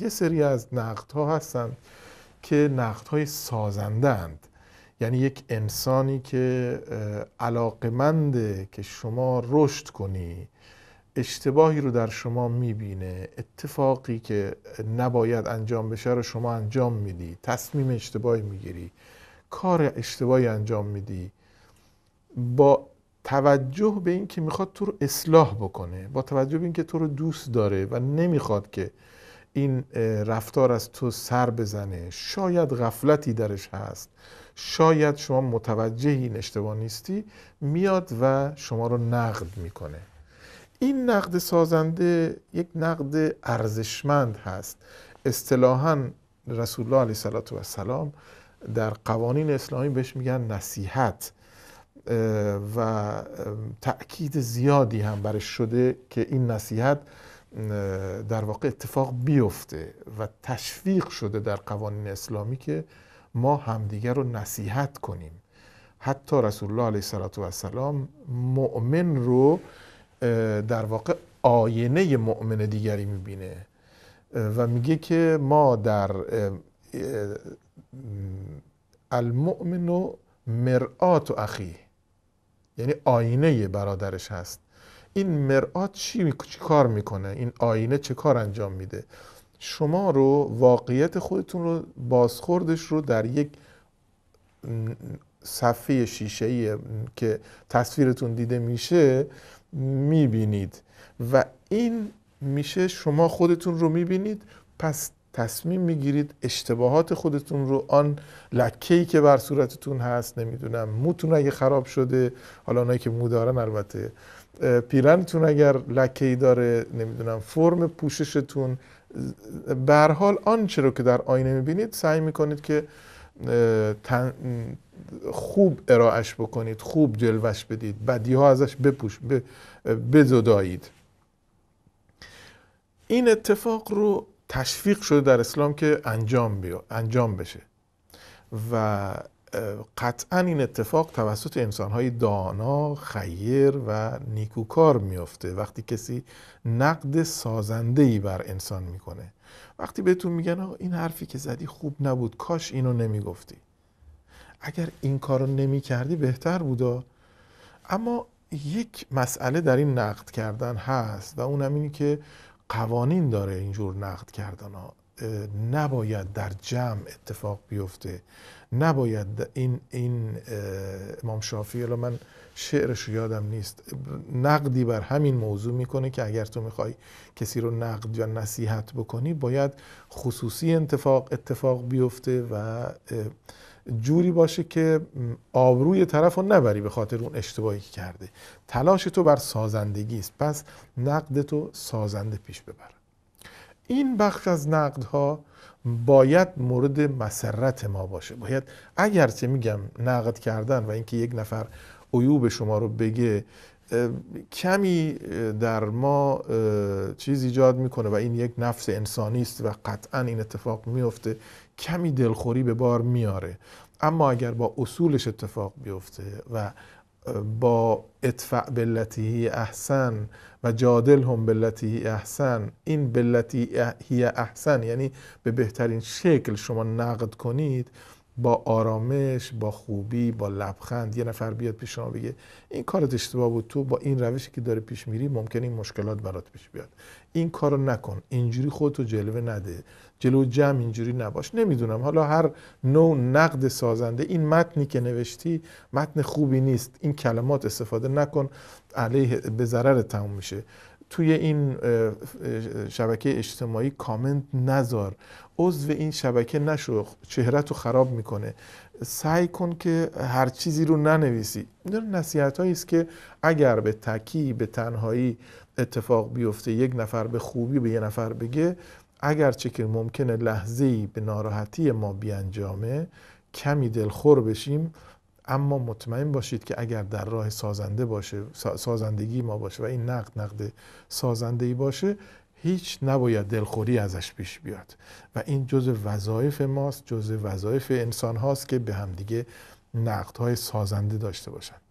یه سری از نقد ها هستن که نقد های سازنده یعنی یک انسانی که علاقمند که شما رشد کنی اشتباهی رو در شما میبینه اتفاقی که نباید انجام بشه رو شما انجام میدی تصمیم اشتباهی میگیری کار اشتباهی انجام میدی با توجه به اینکه میخواد تو رو اصلاح بکنه با توجه به اینکه تو رو دوست داره و نمیخواد که این رفتار از تو سر بزنه شاید غفلتی درش هست شاید شما متوجه این اشتباه نیستی میاد و شما رو نقد میکنه این نقد سازنده یک نقد ارزشمند هست اصطلاحا رسول الله علیه و السلام در قوانین اسلامی بهش میگن نصیحت و تأکید زیادی هم برش شده که این نصیحت در واقع اتفاق بیفته و تشویق شده در قوانین اسلامی که ما همدیگر رو نصیحت کنیم حتی رسول الله علیه و السلام مؤمن رو در واقع آینه مؤمن دیگری میبینه و میگه که ما در المؤمن و مرآت و اخی یعنی آینه برادرش هست این مرآت چی, چی کار میکنه این آینه چه کار انجام میده شما رو واقعیت خودتون رو بازخوردش رو در یک صفحه شیشه ای که تصویرتون دیده میشه میبینید و این میشه شما خودتون رو میبینید پس تصمیم میگیرید اشتباهات خودتون رو آن لکه ای که بر صورتتون هست نمیدونم موتون اگه خراب شده حالا اونایی که مو دارن البته پیرنتون اگر لکه ای داره نمیدونم فرم پوششتون بر حال آنچه رو که در آینه میبینید سعی میکنید که خوب ارائهش بکنید خوب جلوش بدید بدی ها ازش بپوش بزدایید این اتفاق رو تشویق شده در اسلام که انجام, بیا، انجام بشه و قطعا این اتفاق توسط انسانهای دانا، خیر و نیکوکار میفته وقتی کسی نقد سازندهی بر انسان میکنه وقتی بهتون میگن آقا این حرفی که زدی خوب نبود کاش اینو نمیگفتی اگر این کارو نمیکردی بهتر بودا اما یک مسئله در این نقد کردن هست و اونم اینی که قوانین داره اینجور نقد کردن ها نباید در جمع اتفاق بیفته نباید این این امام شافعی الان من شعرش یادم نیست نقدی بر همین موضوع میکنه که اگر تو میخوای کسی رو نقد یا نصیحت بکنی باید خصوصی اتفاق اتفاق بیفته و جوری باشه که آبروی طرف رو نبری به خاطر اون اشتباهی که کرده تلاش تو بر سازندگی است پس نقد تو سازنده پیش ببر این بخش از نقدها باید مورد مسرت ما باشه باید اگر چه میگم نقد کردن و اینکه یک نفر عیوب شما رو بگه کمی در ما چیز ایجاد میکنه و این یک نفس انسانی است و قطعا این اتفاق میفته کمی دلخوری به بار میاره اما اگر با اصولش اتفاق بیفته و با ادفع بلتی احسن و جادل هم بلتی احسن این بلتی هی احسن یعنی به بهترین شکل شما نقد کنید با آرامش با خوبی با لبخند یه نفر بیاد پیش شما بگه این کارت اشتباه بود تو با این روشی که داره پیش میری ممکن این مشکلات برات پیش بیاد این کارو نکن اینجوری خودتو جلوه نده جلو جمع اینجوری نباش نمیدونم حالا هر نوع نقد سازنده این متنی که نوشتی متن خوبی نیست این کلمات استفاده نکن علیه به ضرر تموم میشه توی این شبکه اجتماعی کامنت نذار عضو این شبکه نشو چهرت رو خراب میکنه سعی کن که هر چیزی رو ننویسی این نصیحت است که اگر به تکی به تنهایی اتفاق بیفته یک نفر به خوبی به یه نفر بگه اگرچه که ممکنه لحظه به ناراحتی ما بیانجامه کمی دلخور بشیم اما مطمئن باشید که اگر در راه سازنده باشه سازندگی ما باشه و این نقد نقد سازنده ای باشه هیچ نباید دلخوری ازش پیش بیاد و این جزء وظایف ماست جزء وظایف انسان هاست که به همدیگه نقد های سازنده داشته باشند